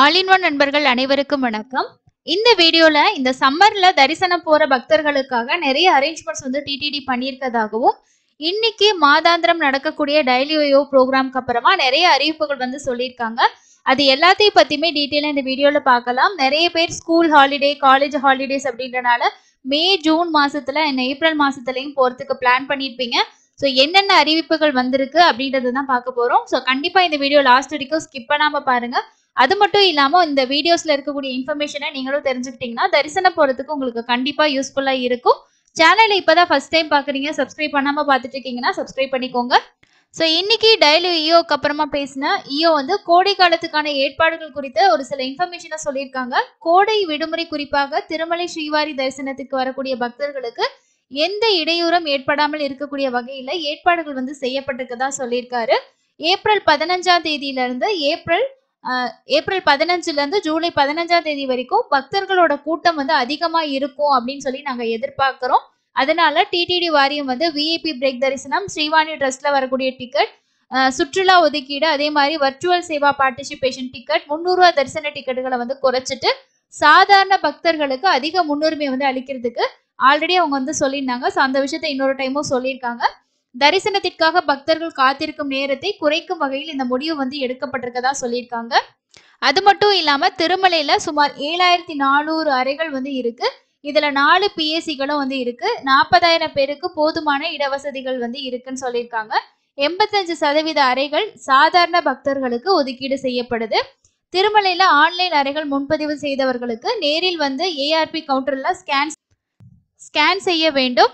ஆலின்வன் நண்பர்கள் அனைவருக்கும் வணக்கம் இந்த வீடியோல இந்த சம்மர்ல தரிசனம் போற பக்தர்களுக்காக நிறைய அரேஞ்ச்மெண்ட்ஸ் வந்து டிடிடி பண்ணியிருக்கதாகவும் இன்னைக்கு மாதாந்திரம் நடக்கக்கூடிய டெய்லி யோ ப்ரோக்ராம்க்கு அப்புறமா நிறைய அறிவிப்புகள் வந்து சொல்லியிருக்காங்க அது எல்லாத்தையும் பத்தியுமே டீட்டெயிலாக இந்த வீடியோல பார்க்கலாம் நிறைய பேர் ஸ்கூல் ஹாலிடே காலேஜ் ஹாலிடேஸ் அப்படின்றனால மே ஜூன் மாசத்துல என்ன ஏப்ரல் மாசத்துலயும் போறதுக்கு பிளான் பண்ணியிருப்பீங்க ஸோ என்னென்ன அறிவிப்புகள் வந்திருக்கு அப்படின்றது தான் பார்க்க போறோம் ஸோ கண்டிப்பா இந்த வீடியோ லாஸ்ட் வரைக்கும் ஸ்கிப் பண்ணாம பாருங்க அது மட்டும் இல்லாம இந்த வீடியோஸ்ல இருக்கக்கூடிய இன்ஃபர்மேஷனை நீங்களும் தெரிஞ்சுக்கிட்டீங்கன்னா தரிசனம் போறதுக்கு உங்களுக்கு கண்டிப்பா யூஸ்ஃபுல்லா இருக்கும் சேனலை இப்பதான் ஃபர்ஸ்ட் டைம் பாக்குறீங்க சப்ஸ்கிரைப் பண்ணாம பாத்துட்டு இருக்கீங்கன்னா சப்ஸ்கிரைப் பண்ணிக்கோங்க ஸோ இன்னைக்கு டெய்லி இயோக்கு e அப்புறமா பேசின இயோ e வந்து கோடை காலத்துக்கான ஏற்பாடுகள் குறித்த ஒரு சில இன்ஃபர்மேஷனை சொல்லியிருக்காங்க கோடை விடுமுறை குறிப்பாக திருமலை ஸ்ரீவாரி தரிசனத்துக்கு வரக்கூடிய பக்தர்களுக்கு எந்த இடையூறும் ஏற்படாமல் இருக்கக்கூடிய வகையில ஏற்பாடுகள் வந்து செய்யப்பட்டிருக்கதா சொல்லியிருக்காரு ஏப்ரல் பதினஞ்சாம் தேதியிலிருந்து ஏப்ரல் ஏப்ரல் பதினஞ்சுல இருந்து ஜூலை பதினஞ்சாம் தேதி வரைக்கும் பக்தர்களோட கூட்டம் வந்து அதிகமா இருக்கும் அப்படின்னு சொல்லி நாங்க எதிர்பார்க்கிறோம் அதனால டிடிடி வாரியம் வந்து விஐபி பிரேக் தரிசனம் ஸ்ரீவாணி ட்ரஸ்ட்ல வரக்கூடிய டிக்கெட் சுற்றுலா ஒதுக்கீடு அதே மாதிரி வர்ச்சுவல் சேவா பார்ட்டிசிபேஷன் டிக்கெட் முந்நூறுவா தரிசன டிக்கெட்டுகளை வந்து குறைச்சிட்டு சாதாரண பக்தர்களுக்கு அதிக முன்னுரிமை வந்து அளிக்கிறதுக்கு ஆல்ரெடி அவங்க வந்து சொல்லியிருந்தாங்க ஸோ அந்த விஷயத்த இன்னொரு டைமும் சொல்லியிருக்காங்க தரிசனத்திற்காக பக்தர்கள் காத்திருக்கும் நேரத்தை குறைக்கும் வகையில் இந்த முடிவு வந்து எடுக்கப்பட்டிருக்கதா சொல்லியிருக்காங்க அது மட்டும் இல்லாம திருமலையில சுமார் ஏழாயிரத்தி நானூறு அறைகள் வந்து இருக்கு இதுல நாலு பிஎஸ்சிகளும் வந்து இருக்கு நாற்பதாயிரம் பேருக்கு போதுமான இடவசதிகள் வந்து இருக்குன்னு சொல்லியிருக்காங்க எண்பத்தஞ்சு சதவீத அறைகள் சாதாரண பக்தர்களுக்கு ஒதுக்கீடு செய்யப்படுது திருமலையில ஆன்லைன் அறைகள் முன்பதிவு செய்தவர்களுக்கு நேரில் வந்து ஏஆர்பி கவுண்டர்ல ஸ்கேன் ஸ்கேன் செய்ய வேண்டும்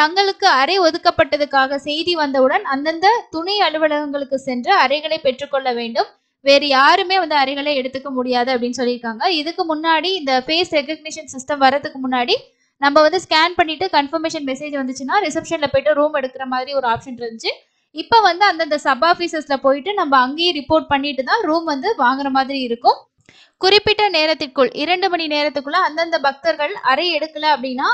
தங்களுக்கு அறை ஒதுக்கப்பட்டதுக்காக செய்தி வந்தவுடன் அந்தந்த துணை அலுவலகங்களுக்கு சென்று அறைகளை பெற்றுக்கொள்ள வேண்டும் வேறு யாருமே வந்து அறைகளை எடுத்துக்க முடியாது அப்படின்னு சொல்லியிருக்காங்க இதுக்கு முன்னாடி இந்த ஃபேஸ் ரெகக்னிஷன் சிஸ்டம் வரதுக்கு முன்னாடி நம்ம வந்து ஸ்கேன் பண்ணிட்டு கன்ஃபர்மேஷன் மெசேஜ் வந்துச்சுன்னா ரிசப்ஷனில் போயிட்டு ரூம் எடுக்கிற மாதிரி ஒரு ஆப்ஷன் இருந்துச்சு இப்போ வந்து அந்தந்த சப் ஆஃபீஸஸில் போயிட்டு நம்ம அங்கேயே ரிப்போர்ட் பண்ணிட்டு தான் ரூம் வந்து வாங்குற மாதிரி இருக்கும் குறிப்பிட்ட நேரத்திற்குள் இரண்டு மணி நேரத்துக்குள்ள அந்தந்த பக்தர்கள் அறை எடுக்கல அப்படின்னா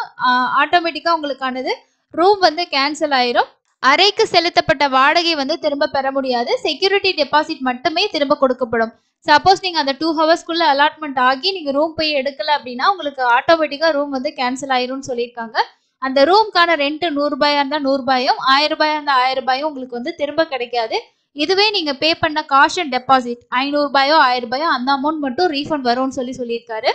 ஆட்டோமேட்டிக்காக உங்களுக்கானது ரூம் வந்து கேன்சல் ஆயிரும் அறைக்கு செலுத்தப்பட்ட வாடகை வந்து திரும்ப பெற முடியாது செக்யூரிட்டி டெபாசிட் மட்டுமே திரும்ப கொடுக்கப்படும் சப்போஸ் நீங்கள் அந்த டூ ஹவர்ஸ்க்குள்ள அலாட்மெண்ட் ஆகி நீங்கள் ரூம் போய் எடுக்கல அப்படின்னா உங்களுக்கு ஆட்டோமேட்டிக்காக ரூம் வந்து கேன்சல் ஆயிரும்னு சொல்லியிருக்காங்க அந்த ரூம்க்கான ரெண்ட் இருந்தா இருந்தால் ரூபாயும் ஆயிரம் ரூபாயா இருந்தால் ஆயிரம் ரூபாயும் உங்களுக்கு வந்து திரும்ப கிடைக்காது இதுவே நீங்கள் பே பண்ண காஷன் டெபாசிட் ரூபாயோ ஆயிரம் ரூபாயோ அந்த அமௌண்ட் மட்டும் ரீஃபண்ட் வரும்னு சொல்லி சொல்லியிருக்காரு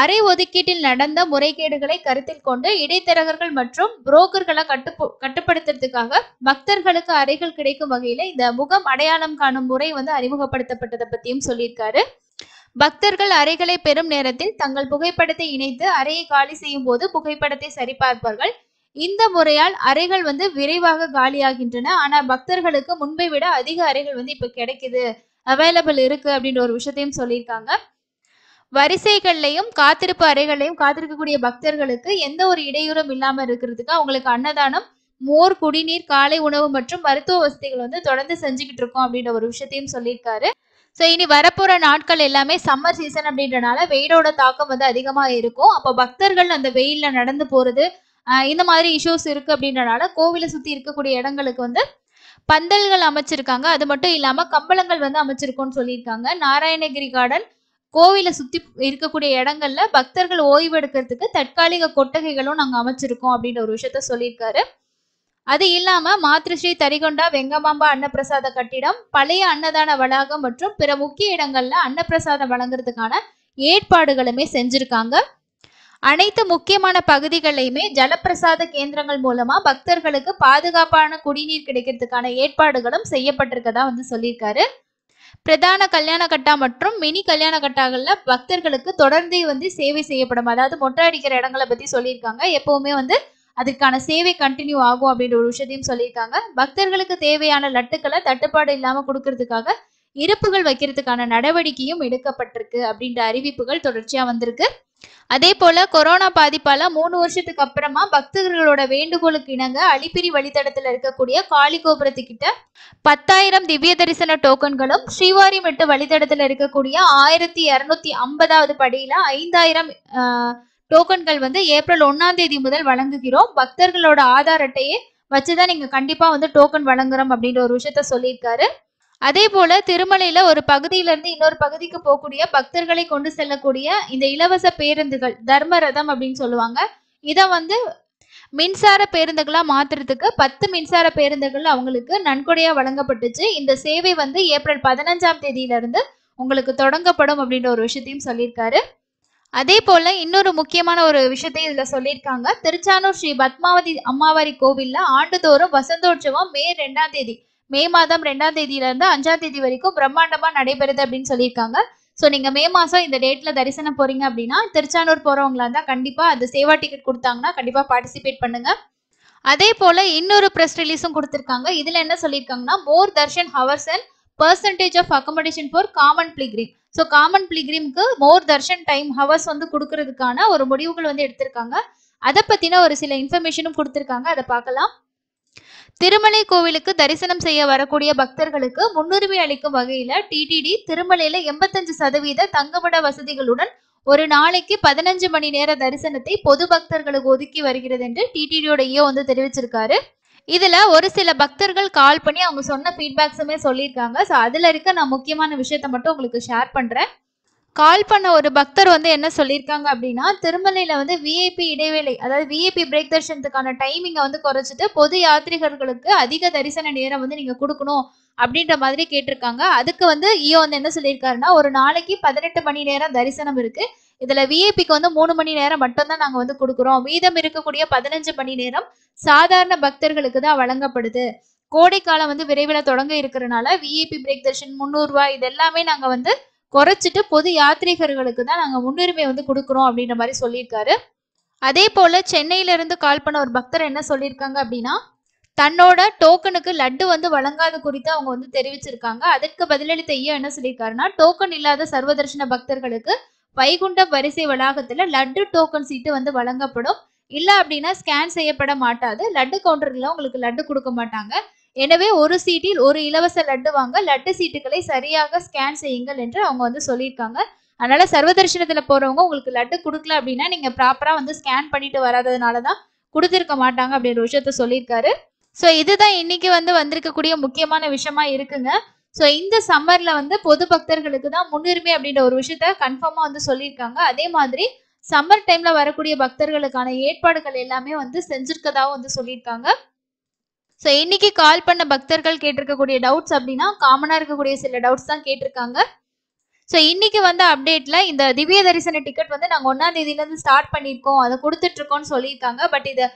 அரை ஒதுக்கீட்டில் நடந்த முறைகேடுகளை கருத்தில் கொண்டு இடைத்தரகர்கள் மற்றும் புரோக்கர்களை கட்டு கட்டுப்படுத்துறதுக்காக பக்தர்களுக்கு அறைகள் கிடைக்கும் வகையில இந்த முகம் அடையாளம் காணும் முறை வந்து அறிமுகப்படுத்தப்பட்டதை பத்தியும் சொல்லியிருக்காரு பக்தர்கள் அறைகளை பெறும் நேரத்தில் தங்கள் புகைப்படத்தை இணைத்து அறையை காலி செய்யும் போது புகைப்படத்தை சரிபார்ப்பார்கள் இந்த முறையால் அறைகள் வந்து விரைவாக காலியாகின்றன ஆனா பக்தர்களுக்கு முன்பை விட அதிக அறைகள் வந்து இப்ப கிடைக்குது அவைலபிள் இருக்கு அப்படின்ற ஒரு விஷயத்தையும் சொல்லியிருக்காங்க வரிசைகள்லையும் காத்திருப்பு அறைகள்லையும் காத்திருக்கக்கூடிய பக்தர்களுக்கு எந்த ஒரு இடையூறும் இல்லாம இருக்கிறதுக்கு அவங்களுக்கு அன்னதானம் மோர் குடிநீர் காலை உணவு மற்றும் மருத்துவ வசதிகள் வந்து தொடர்ந்து செஞ்சுக்கிட்டு இருக்கோம் அப்படின்ற ஒரு விஷயத்தையும் சொல்லியிருக்காரு ஸோ இனி வரப்போகிற நாட்கள் எல்லாமே சம்மர் சீசன் அப்படின்றனால வெயிலோட தாக்கம் வந்து அதிகமாக இருக்கும் அப்போ பக்தர்கள் அந்த வெயிலில் நடந்து போகிறது இந்த மாதிரி இஷ்யூஸ் இருக்குது அப்படின்றனால கோவிலை சுற்றி இருக்கக்கூடிய இடங்களுக்கு வந்து பந்தல்கள் அமைச்சிருக்காங்க அது மட்டும் இல்லாமல் கம்பளங்கள் வந்து அமைச்சிருக்கோன்னு சொல்லியிருக்காங்க நாராயணகிரி கார்டன் கோவிலை சுத்தி இருக்கக்கூடிய இடங்கள்ல பக்தர்கள் ஓய்வு எடுக்கிறதுக்கு தற்காலிக கொட்டகைகளும் நாங்க அமைச்சிருக்கோம் அப்படின்ற ஒரு விஷயத்த சொல்லியிருக்காரு அது இல்லாம மாத்ருஸ்ரீ தரிகொண்டா வெங்கமாம்பா அன்னப்பிரசாத கட்டிடம் பழைய அன்னதான வளாகம் மற்றும் பிற முக்கிய இடங்கள்ல அன்னப்பிரசாதம் வழங்குறதுக்கான ஏற்பாடுகளுமே செஞ்சிருக்காங்க அனைத்து முக்கியமான பகுதிகளையுமே ஜலப்பிரசாத கேந்திரங்கள் மூலமா பக்தர்களுக்கு பாதுகாப்பான குடிநீர் கிடைக்கிறதுக்கான ஏற்பாடுகளும் செய்யப்பட்டிருக்கதா வந்து சொல்லியிருக்காரு பிரதான கல்யாண கட்டா மற்றும் மினி கல்யாண கட்டாகளில் பக்தர்களுக்கு தொடர்ந்தே வந்து சேவை செய்யப்படும் அதாவது மொட்டை அடிக்கிற இடங்களை பற்றி சொல்லியிருக்காங்க எப்போவுமே வந்து அதுக்கான சேவை கண்டினியூ ஆகும் அப்படின்ற ஒரு விஷயத்தையும் சொல்லியிருக்காங்க பக்தர்களுக்கு தேவையான லட்டுக்களை தட்டுப்பாடு இல்லாமல் கொடுக்கறதுக்காக இறப்புகள் வைக்கிறதுக்கான நடவடிக்கையும் எடுக்கப்பட்டிருக்கு அப்படின்ற அறிவிப்புகள் தொடர்ச்சியாக வந்திருக்கு அதே போல கொரோனா பாதிப்பால மூணு வருஷத்துக்கு அப்புறமா பக்தர்களோட வேண்டுகோளுக்கு இணங்க அலிப்பிரி வழித்தடத்துல இருக்கக்கூடிய காளி கோபுரத்துக்கிட்ட பத்தாயிரம் திவ்ய தரிசன டோக்கன்களும் ஸ்ரீவாரிமெட்டு வழித்தடத்துல இருக்கக்கூடிய ஆயிரத்தி இரநூத்தி ஐம்பதாவது படியில ஐந்தாயிரம் டோக்கன்கள் வந்து ஏப்ரல் ஒன்னாம் தேதி முதல் வழங்குகிறோம் பக்தர்களோட ஆதார் அட்டையை வச்சுதான் நீங்க கண்டிப்பா வந்து டோக்கன் வழங்குறோம் அப்படின்ற ஒரு விஷயத்த சொல்லியிருக்காரு அதே போல திருமலையில ஒரு பகுதியிலிருந்து இன்னொரு பகுதிக்கு போகக்கூடிய பக்தர்களை கொண்டு செல்லக்கூடிய இந்த இலவச பேருந்துகள் தர்ம ரதம் அப்படின்னு சொல்லுவாங்க இதை வந்து மின்சார பேருந்துகளா மாத்துறதுக்கு பத்து மின்சார பேருந்துகள் அவங்களுக்கு நன்கொடையா வழங்கப்பட்டுச்சு இந்த சேவை வந்து ஏப்ரல் பதினஞ்சாம் தேதியில இருந்து உங்களுக்கு தொடங்கப்படும் அப்படின்ற ஒரு விஷயத்தையும் சொல்லியிருக்காரு அதே போல இன்னொரு முக்கியமான ஒரு விஷயத்தையும் இதுல சொல்லியிருக்காங்க திருச்சானூர் ஸ்ரீ பத்மாவதி அம்மாவாரி கோவில்ல ஆண்டுதோறும் வசந்தோற்சவம் மே ரெண்டாம் தேதி மே மாதம் ரெண்டாம் தேதியில இருந்து அஞ்சாம் தேதி வரைக்கும் பிரம்மாண்டமா நடைபெறுது அப்படின்னு சொல்லியிருக்காங்க ஸோ நீங்கள் மே மாதம் இந்த டேட்டில் தரிசனம் போகிறீங்க அப்படின்னா திருச்சானூர் போகிறவங்களா இருந்தால் கண்டிப்பாக அது சேவா டிக்கெட் கொடுத்தாங்கன்னா கண்டிப்பாக பார்ட்டிசிபேட் பண்ணுங்க அதே போல் இன்னொரு ப்ரெஸ் ரிலீஸும் கொடுத்துருக்காங்க இதில் என்ன சொல்லியிருக்காங்கன்னா more darshan hours and percentage of accommodation for common pilgrim so common பிளிகிரிம்க்கு மோர் தர்ஷன் டைம் ஹவர்ஸ் வந்து கொடுக்கறதுக்கான ஒரு முடிவுகள் வந்து எடுத்திருக்காங்க அதை பற்றின ஒரு சில இன்ஃபர்மேஷனும் கொடுத்துருக்காங்க அதை பார்க்கலாம் திருமலை கோவிலுக்கு தரிசனம் செய்ய வரக்கூடிய பக்தர்களுக்கு முன்னுரிமை அளிக்கும் வகையில டிடிடி திருமலையில எண்பத்தஞ்சு சதவீத தங்கமட வசதிகளுடன் ஒரு நாளைக்கு பதினஞ்சு மணி நேர தரிசனத்தை பொது பக்தர்களுக்கு ஒதுக்கி வருகிறது என்று டிடிடியோட ஐயோ e வந்து தெரிவிச்சிருக்காரு இதுல ஒரு சில பக்தர்கள் கால் பண்ணி அவங்க சொன்ன ஃபீட்பேக்ஸுமே சொல்லியிருக்காங்க ஸோ அதுல இருக்க நான் முக்கியமான விஷயத்த மட்டும் உங்களுக்கு ஷேர் பண்றேன் கால் பண்ண ஒரு பக்தர் வந்து என்ன சொல்லியிருக்காங்க அப்படின்னா திருமலையில் வந்து விஐபி இடைவேளை அதாவது விஐபி பிரேக் தர்ஷனத்துக்கான டைமிங்கை வந்து குறைச்சிட்டு பொது யாத்திரிகர்களுக்கு அதிக தரிசன நேரம் வந்து நீங்கள் கொடுக்கணும் அப்படின்ற மாதிரி கேட்டிருக்காங்க அதுக்கு வந்து ஈயோ e வந்து என்ன சொல்லியிருக்காருன்னா ஒரு நாளைக்கு பதினெட்டு மணி நேரம் தரிசனம் இருக்குது இதுல விஐபிக்கு வந்து மூணு மணி நேரம் மட்டும்தான் நாங்க வந்து கொடுக்குறோம் மீதம் இருக்கக்கூடிய பதினஞ்சு மணி நேரம் சாதாரண பக்தர்களுக்கு தான் வழங்கப்படுது கோடைக்காலம் வந்து விரைவில் தொடங்க இருக்கிறனால விஐபி பிரேக் தர்ஷன் முந்நூறுரூவா இது எல்லாமே நாங்கள் வந்து குறைச்சிட்டு பொது யாத்ரீகர்களுக்கு தான் நாங்கள் முன்னுரிமை வந்து கொடுக்குறோம் அப்படின்ற மாதிரி சொல்லியிருக்காரு அதே போல் சென்னையிலிருந்து கால் பண்ண ஒரு பக்தர் என்ன சொல்லியிருக்காங்க அப்படின்னா தன்னோட டோக்கனுக்கு லட்டு வந்து வழங்காத குறித்து அவங்க வந்து தெரிவிச்சிருக்காங்க அதற்கு பதிலளித்த ஐயா என்ன சொல்லியிருக்காருன்னா டோக்கன் இல்லாத சர்வதர்ஷன பக்தர்களுக்கு வைகுண்ட வரிசை வளாகத்துல லட்டு டோக்கன் சீட்டு வந்து வழங்கப்படும் இல்ல அப்படின்னா ஸ்கேன் செய்யப்பட மாட்டாது லட்டு கவுண்டர்ல உங்களுக்கு லட்டு கொடுக்க மாட்டாங்க எனவே ஒரு சீட்டில் ஒரு இலவச லட்டு வாங்க லட்டு சீட்டுகளை சரியாக ஸ்கேன் செய்யுங்கள் என்று அவங்க வந்து சொல்லியிருக்காங்க அதனால சர்வதர்ஷனத்துல போறவங்க உங்களுக்கு லட்டு கொடுக்கல அப்படின்னா நீங்க ப்ராப்பரா வந்து ஸ்கேன் பண்ணிட்டு வராததுனால தான் கொடுத்துருக்க மாட்டாங்க அப்படின்ற விஷயத்த சொல்லியிருக்காரு ஸோ இதுதான் இன்னைக்கு வந்து வந்திருக்கக்கூடிய முக்கியமான விஷயமா இருக்குங்க ஸோ இந்த சம்மர்ல வந்து பொது பக்தர்களுக்கு தான் முன்னுரிமை அப்படின்ற ஒரு விஷயத்த கன்ஃபார்மா வந்து சொல்லியிருக்காங்க அதே மாதிரி சம்மர் டைம்ல வரக்கூடிய பக்தர்களுக்கான ஏற்பாடுகள் எல்லாமே வந்து செஞ்சிருக்கதாகவும் வந்து சொல்லியிருக்காங்க ஸோ இன்னைக்கு கால் பண்ண பக்தர்கள் கேட்டிருக்கக்கூடிய டவுட்ஸ் அப்படின்னா காமனாக இருக்கக்கூடிய சில டவுட்ஸ் தான் கேட்டிருக்காங்க ஸோ இன்னைக்கு வந்த அப்டேட்ல இந்த திவ்ய தரிசன டிக்கெட் வந்து நாங்கள் ஒன்னாம் இருந்து ஸ்டார்ட் பண்ணியிருக்கோம் அதை கொடுத்துட்டு இருக்கோம்னு சொல்லியிருக்காங்க பட் இதை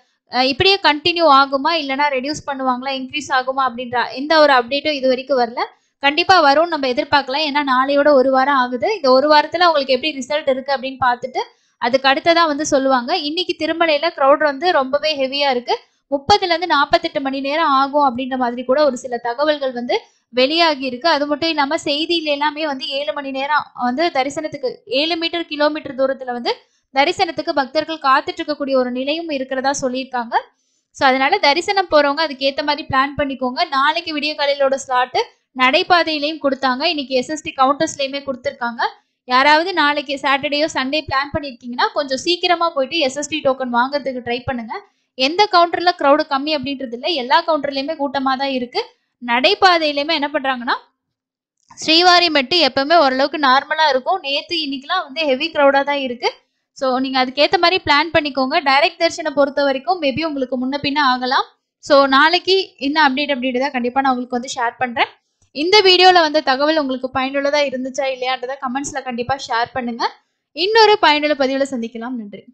இப்படியே கண்டினியூ ஆகுமா இல்லைனா ரெடியூஸ் பண்ணுவாங்களா இன்க்ரீஸ் ஆகுமா அப்படின்ற எந்த ஒரு அப்டேட்டும் இது வரைக்கும் வரல கண்டிப்பாக வரும் நம்ம எதிர்பார்க்கலாம் ஏன்னா நாளையோட ஒரு வாரம் ஆகுது இந்த ஒரு வாரத்தில் உங்களுக்கு எப்படி ரிசல்ட் இருக்குது அப்படின்னு பார்த்துட்டு அதுக்கு அடுத்ததான் வந்து சொல்லுவாங்க இன்னைக்கு திருமலையில் க்ரௌட் வந்து ரொம்பவே ஹெவியாக இருக்குது முப்பதுல இருந்து நாற்பத்தெட்டு மணி நேரம் ஆகும் அப்படின்ற மாதிரி கூட ஒரு சில தகவல்கள் வந்து வெளியாகி இருக்கு அது மட்டும் இல்லாம செய்தியில எல்லாமே வந்து ஏழு மணி நேரம் வந்து தரிசனத்துக்கு ஏழு மீட்டர் கிலோமீட்டர் தூரத்துல வந்து தரிசனத்துக்கு பக்தர்கள் காத்துட்டு இருக்கக்கூடிய ஒரு நிலையும் இருக்கிறதா சொல்லியிருக்காங்க ஸோ அதனால தரிசனம் போறவங்க அதுக்கு ஏத்த மாதிரி பிளான் பண்ணிக்கோங்க நாளைக்கு விடிய காலையிலோட ஸ்லாட்டு நடைபாதையிலையும் கொடுத்தாங்க இன்னைக்கு எஸ்எஸ்டி கவுண்டர்ஸ்லயுமே கொடுத்துருக்காங்க யாராவது நாளைக்கு சாட்டர்டேயோ சண்டே பிளான் பண்ணியிருக்கீங்கன்னா கொஞ்சம் சீக்கிரமா போயிட்டு எஸ்எஸ்டி டோக்கன் வாங்குறதுக்கு ட்ரை பண்ணுங்க எந்த கவுண்டர்ல க்ரௌடு கம்மி அப்படின்றது இல்லை எல்லா கவுண்டர்லயுமே கூட்டமா தான் இருக்கு நடைபாதையிலுமே என்ன பண்றாங்கன்னா ஸ்ரீவாரி மட்டும் எப்பவுமே ஓரளவுக்கு நார்மலா இருக்கும் நேத்து இன்னைக்கெல்லாம் வந்து ஹெவி க்ரௌடா தான் இருக்கு ஸோ நீங்க அதுக்கேற்ற மாதிரி பிளான் பண்ணிக்கோங்க டைரக்ட் தரிசனம் பொறுத்த வரைக்கும் மேபி உங்களுக்கு முன்ன பின்ன ஆகலாம் ஸோ நாளைக்கு என்ன அப்டேட் தான் கண்டிப்பாக நான் உங்களுக்கு வந்து ஷேர் பண்ணுறேன் இந்த வீடியோவில் வந்து தகவல் உங்களுக்கு பயனுள்ளதாக இருந்துச்சா இல்லையான்றதை கமெண்ட்ஸில் கண்டிப்பாக ஷேர் பண்ணுங்கள் இன்னொரு பயனுள்ள பதிவில் சந்திக்கலாம் நன்றி